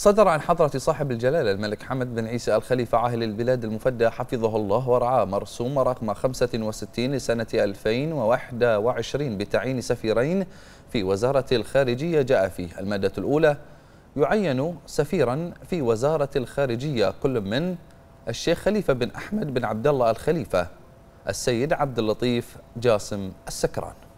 صدر عن حضرة صاحب الجلالة الملك حمد بن عيسى الخليفة عاهل البلاد المفدى حفظه الله ورعاه مرسوم رقم 65 لسنة 2021 بتعيين سفيرين في وزارة الخارجية جاء فيه المادة الأولى يعين سفيرا في وزارة الخارجية كل من الشيخ خليفة بن أحمد بن عبد الله الخليفة السيد عبد اللطيف جاسم السكران